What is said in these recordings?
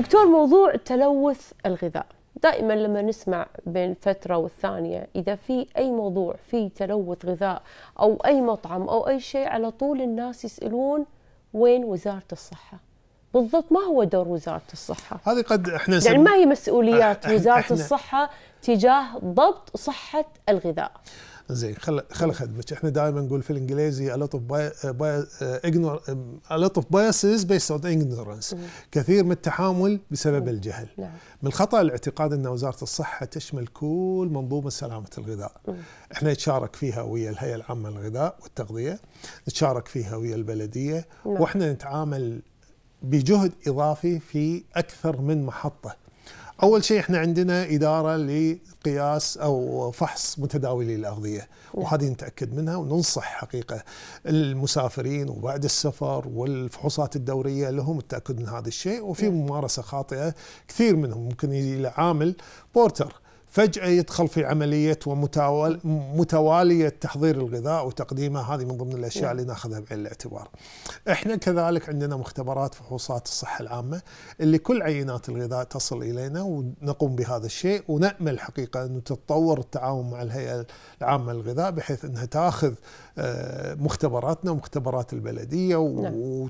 دكتور موضوع تلوث الغذاء دائما لما نسمع بين فترة والثانية إذا في أي موضوع في تلوث غذاء أو أي مطعم أو أي شيء على طول الناس يسألون وين وزارة الصحة بالضبط ما هو دور وزارة الصحة هذه قد احنا يعني سم... يعني ما هي مسؤوليات وزارة الصحة تجاه ضبط صحة الغذاء زين خل خل اخدمك احنا دائما نقول في الانجليزي a lot of uh, uh، um، a lot of biases based on ignorance كثير من التحامل بسبب الجهل نعم. من الخطا الاعتقاد ان وزاره الصحه تشمل كل منظومه سلامه الغذاء احنا نتشارك فيها ويا الهيئه العامه للغذاء والتغذيه نتشارك فيها ويا البلديه نعم. واحنا نتعامل بجهد اضافي في اكثر من محطه اول شيء احنا عندنا اداره لقياس او فحص متداولي الاغذيه وهذه نتاكد منها وننصح حقيقه المسافرين وبعد السفر والفحوصات الدوريه لهم التاكد من هذا الشيء وفي نعم. ممارسه خاطئه كثير منهم ممكن يجي عامل بورتر فجأة يدخل في عملية ومتوالية تحضير الغذاء وتقديمه هذه من ضمن الأشياء نعم. اللي ناخذها بعين الاعتبار إحنا كذلك عندنا مختبرات فحوصات الصحة العامة اللي كل عينات الغذاء تصل إلينا ونقوم بهذا الشيء ونأمل حقيقة أنه تتطور التعاون مع الهيئة العامة للغذاء بحيث أنها تاخذ آه، مختبراتنا ومختبرات البلدية نعم.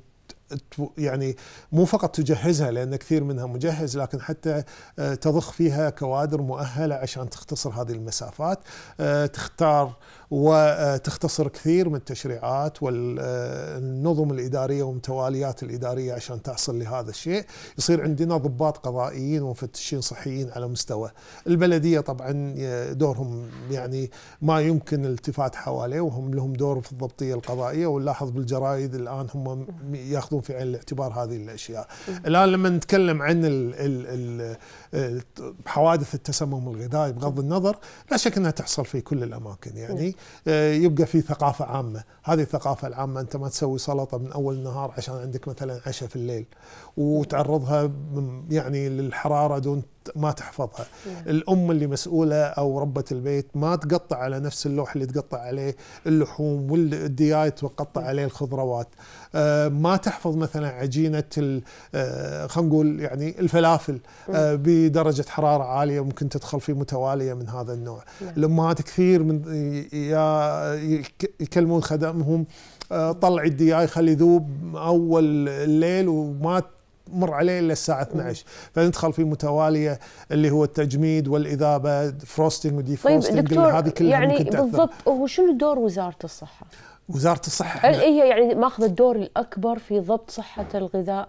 يعني مو فقط تجهزها لان كثير منها مجهز لكن حتى آه، تضخ فيها كوادر مؤهله عشان تختصر هذه المسافات آه، تختار وتختصر آه، كثير من التشريعات والنظم الاداريه والمتواليات الاداريه عشان تحصل لهذا الشيء، يصير عندنا ضباط قضائيين ومفتشين صحيين على مستوى البلديه طبعا دورهم يعني ما يمكن الالتفات حواليه وهم لهم دور في الضبطيه القضائيه ونلاحظ بالجرايد الان هم ياخذون تكون في عين الاعتبار هذه الاشياء. الان لما نتكلم عن الـ الـ الـ حوادث التسمم الغذائي بغض النظر لا شك انها تحصل في كل الاماكن يعني آه، يبقى في ثقافه عامه، هذه الثقافه العامه انت ما تسوي سلطه من اول النهار عشان عندك مثلا عشاء في الليل وتعرضها يعني للحراره دون ما تحفظها نعم. الأم اللي مسؤولة أو ربة البيت ما تقطع على نفس اللوح اللي تقطع عليه اللحوم والديايت وقطع نعم. عليه الخضروات آه، ما تحفظ مثلا عجينة آه، خلينا نقول يعني الفلافل آه، نعم. بدرجة حرارة عالية ممكن تدخل في متوالية من هذا النوع الأمهات كثير من يكلمون خدمهم طلعي الدياي خلي ذوب أول الليل وما مر عليه الا الساعه 12 فندخل في متواليه اللي هو التجميد والاذابه فروستنج ودي فروستنج طيب دكتور هذه كلها يعني ممكن بالضبط هو شنو دور وزاره الصحه؟ وزاره الصحه هل هي يعني ماخذه الدور الاكبر في ضبط صحه الغذاء؟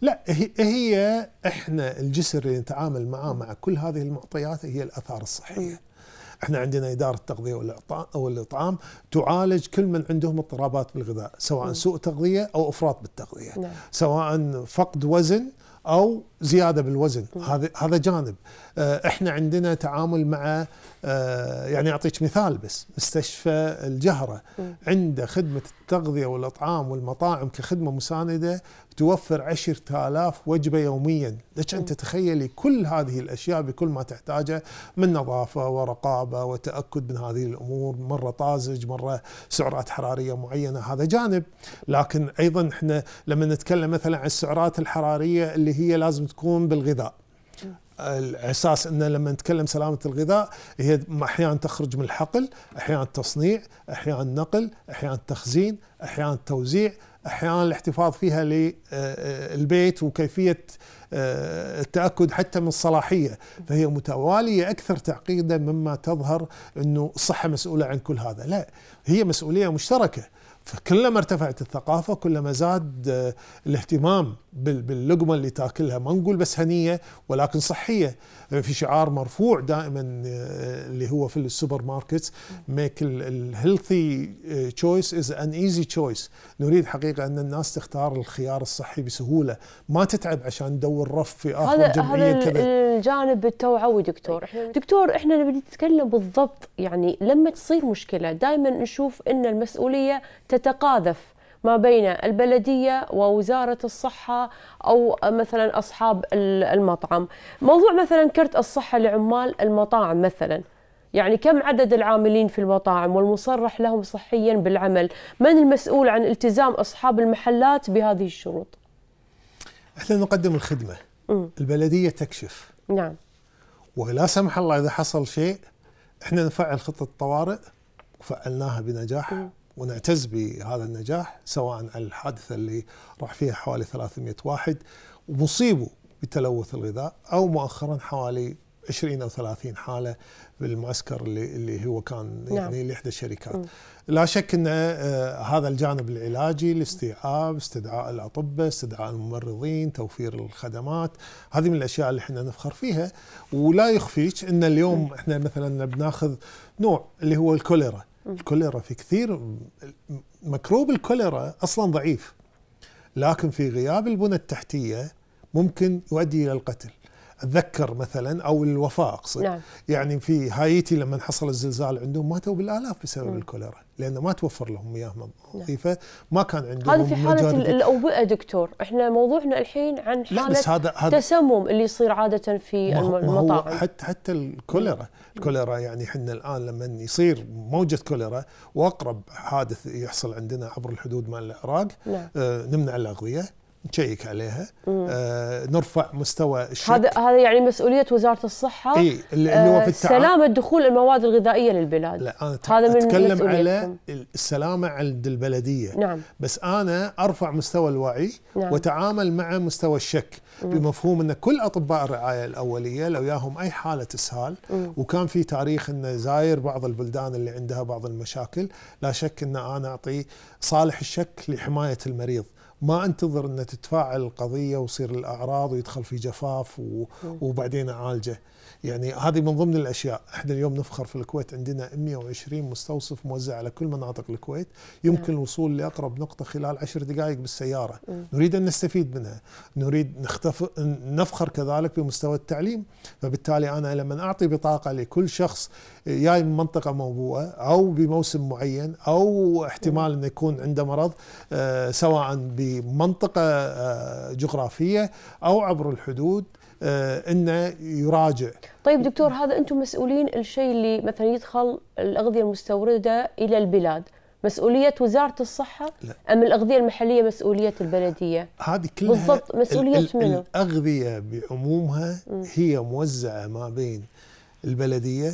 لا هي احنا الجسر اللي نتعامل معاه مع كل هذه المعطيات هي الاثار الصحيه. احنا عندنا اداره التغذيه والاطعام تعالج كل من عندهم اضطرابات بالغذاء سواء سوء تغذيه او افراط بالتغذيه نعم. سواء فقد وزن او زياده بالوزن هذا هذا جانب آه، احنا عندنا تعامل مع آه، يعني اعطيك مثال بس مستشفى الجهره عنده خدمه التغذيه والاطعام والمطاعم كخدمه مسانده توفر 10000 وجبه يوميا لك انت تخيلي كل هذه الاشياء بكل ما تحتاجه من نظافه ورقابه وتاكد من هذه الامور مره طازج مره سعرات حراريه معينه هذا جانب لكن ايضا احنا لما نتكلم مثلا عن السعرات الحراريه اللي هي لازم تكون بالغذاء الاساس ان لما نتكلم سلامه الغذاء هي احيانا تخرج من الحقل، احيانا التصنيع، احيانا النقل، احيانا التخزين، احيانا التوزيع، احيانا الاحتفاظ فيها للبيت آه، وكيفيه آه، التاكد حتى من الصلاحيه، فهي متواليه اكثر تعقيدا مما تظهر انه الصحه مسؤوله عن كل هذا، لا هي مسؤوليه مشتركه فكلما ارتفعت الثقافه كلما زاد آه، الاهتمام باللقمه اللي تاكلها ما نقول بس هنيه ولكن صحيه في شعار مرفوع دائما آه، اللي هو في السوبر ماركت ميك الهيلثي تشويس از ان ايزي تشويس نريد حقيقه ان الناس تختار الخيار الصحي بسهوله ما تتعب عشان تدور رف في اخر جمعيه هذا الجانب التوعوي دكتور دكتور احنا نبي نتكلم بالضبط يعني لما تصير مشكله دائما نشوف ان المسؤوليه تتقاذف ما بين البلديه ووزاره الصحه او مثلا اصحاب المطعم موضوع مثلا كرت الصحه لعمال المطاعم مثلا يعني كم عدد العاملين في المطاعم والمصرح لهم صحيا بالعمل من المسؤول عن التزام اصحاب المحلات بهذه الشروط احنا نقدم الخدمه م. البلديه تكشف نعم ولا سمح الله اذا حصل شيء احنا نفعل خطه الطوارئ وفعلناها بنجاح م. ونعتز بهذا النجاح سواء على الحادثة اللي راح فيها حوالي 300 واحد ومصيبوا بتلوث الغذاء أو مؤخرا حوالي 20 أو 30 حالة بالمعسكر اللي, اللي هو كان نعم. يعني نعم. لإحدى الشركات م. لا شك أن آه، هذا الجانب العلاجي الاستيعاب استدعاء الأطباء استدعاء الممرضين توفير الخدمات هذه من الأشياء اللي احنا نفخر فيها ولا يخفيك أن اليوم احنا مثلا بناخذ نوع اللي هو الكوليرا الكوليرا في كثير مكروب الكوليرا اصلا ضعيف لكن في غياب البنى التحتيه ممكن يؤدي الى القتل اتذكر مثلا او الوفاه اقصد نعم. يعني في هايتي لما حصل الزلزال عندهم ماتوا بالالاف بسبب مم. نعم. الكوليرا لانه ما توفر لهم مياه نظيفه نعم. ما كان عندهم هذا في حاله الاوبئه دكتور احنا موضوعنا الحين عن حاله لا بس هذا هذا تسمم اللي يصير عاده في المطاعم حتى حتى الكوليرا نعم. الكوليرا يعني احنا الان لما يصير موجه كوليرا واقرب حادث يحصل عندنا عبر الحدود مال العراق نعم. آه نمنع الاغذيه نشيك عليها آه نرفع مستوى الشك هذا هذا يعني مسؤوليه وزاره الصحه اي اللي هو آه، في التعامل سلامه دخول المواد الغذائيه للبلاد لا انا هذا من اتكلم على السلامه عند البلديه نعم بس انا ارفع مستوى الوعي نعم. وتعامل مع مستوى الشك مم. بمفهوم ان كل اطباء الرعايه الاوليه لو ياهم اي حاله اسهال مم. وكان في تاريخ انه زاير بعض البلدان اللي عندها بعض المشاكل لا شك ان انا اعطي صالح الشك لحمايه المريض ما انتظر ان تتفاعل القضيه ويصير الاعراض ويدخل في جفاف وبعدين اعالجه يعني هذه من ضمن الاشياء احنا اليوم نفخر في الكويت عندنا 120 مستوصف موزع على كل مناطق الكويت يمكن نعم. الوصول لاقرب نقطه خلال 10 دقائق بالسياره نريد ان نستفيد منها نريد نختف... نفخر كذلك بمستوى التعليم فبالتالي انا لما اعطي بطاقه لكل شخص جاي من منطقه موبوءه او بموسم معين او احتمال انه يكون عنده مرض آه، سواء ب منطقة آه، جغرافية أو عبر الحدود آه، انه يراجع طيب دكتور هذا انتم مسؤولين الشيء اللي مثلا يدخل الاغذيه المستورده الى البلاد مسؤوليه وزاره الصحه لا. ام الاغذيه المحليه مسؤوليه البلديه هذه كلها بالضبط مسؤوليه منه الاغذيه بعمومها هي موزعه ما بين البلديه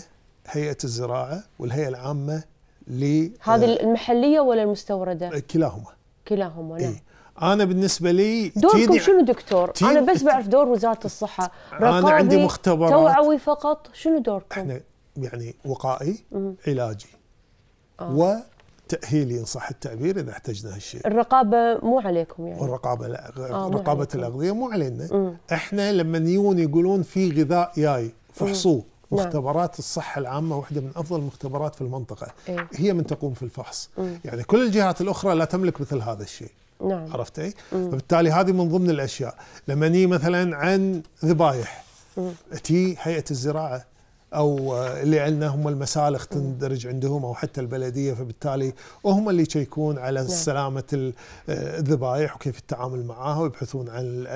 هيئه الزراعه والهيئه العامه ل هذه آه، المحليه ولا المستورده كلاهما كلاهما نعم إيه؟ انا بالنسبه لي دوركم شنو دكتور؟ انا بس بعرف دور وزاره الصحه رقابي انا عندي مختبرات توعوي فقط شنو دوركم؟ احنا يعني وقائي مم. علاجي آه. وتاهيلي ان صح التعبير اذا احتجنا هالشيء الرقابه مو عليكم يعني الرقابه لا آه رقابه الاغذيه مو علينا مم. احنا لما يجون يقولون في غذاء جاي فحصوه نعم. مختبرات نعم. الصحة العامة واحدة من أفضل المختبرات في المنطقة إيه؟ هي من تقوم في الفحص مم. يعني كل الجهات الأخرى لا تملك مثل هذا الشيء نعم عرفتي؟ فبالتالي هذه من ضمن الاشياء، لما ني مثلا عن ذبايح تي هيئه الزراعه او آه، اللي عندنا هم المسالخ تندرج عندهم او حتى البلديه فبالتالي وهم اللي يشيكون على نعم. سلامه آه، الذبايح وكيف التعامل معها ويبحثون عن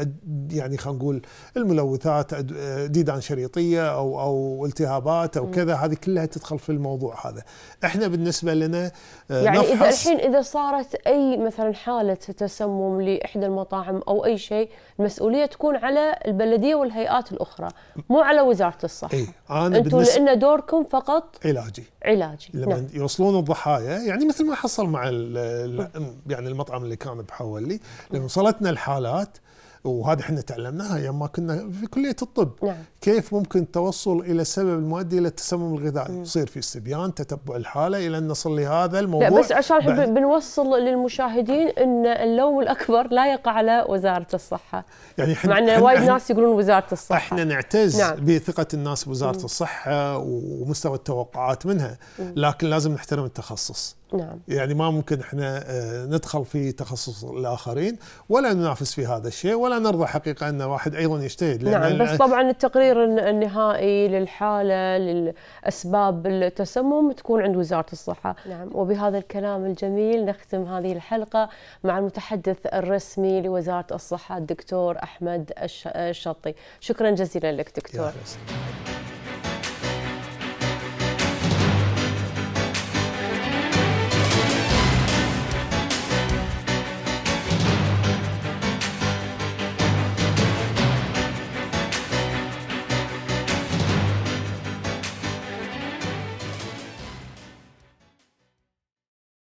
يعني خلينا نقول الملوثات آه، ديدان شريطيه او او التهابات او كذا هذه كلها تدخل في الموضوع هذا. احنا بالنسبه لنا يعني اذا الحين اذا صارت اي مثلا حاله تسمم لاحدى المطاعم او اي شيء المسؤوليه تكون على البلديه والهيئات الاخرى مو على وزاره الصحه. اي انا انتم لان دوركم فقط علاجي علاجي لما نعم. يوصلون الضحايا يعني مثل ما حصل مع ال ال يعني المطعم اللي كان بحولي لما وصلتنا الحالات وهذا احنا تعلمناها يوم كنا في كليه الطب نعم. كيف ممكن التوصل الى السبب المؤدي الى التسمم الغذائي يصير في استبيان تتبع الحاله الى ان نصل لهذا الموضوع لا بس عشان بعد... بنوصل للمشاهدين ان اللوم الاكبر لا يقع على وزاره الصحه يعني حن... مع ان وايد ناس يقولون وزاره الصحه احنا نعتز نعم. بثقه الناس بوزاره الصحه ومستوى التوقعات منها لكن لازم نحترم التخصص نعم يعني ما ممكن احنا آه، ندخل في تخصص الاخرين ولا ننافس في هذا الشيء ولا نرضى حقيقه ان واحد ايضا يجتهد نعم بس طبعا التقرير النهائي للحاله لاسباب التسمم تكون عند وزاره الصحه نعم وبهذا الكلام الجميل نختم هذه الحلقه مع المتحدث الرسمي لوزاره الصحه الدكتور احمد الشطي شكرا جزيلا لك دكتور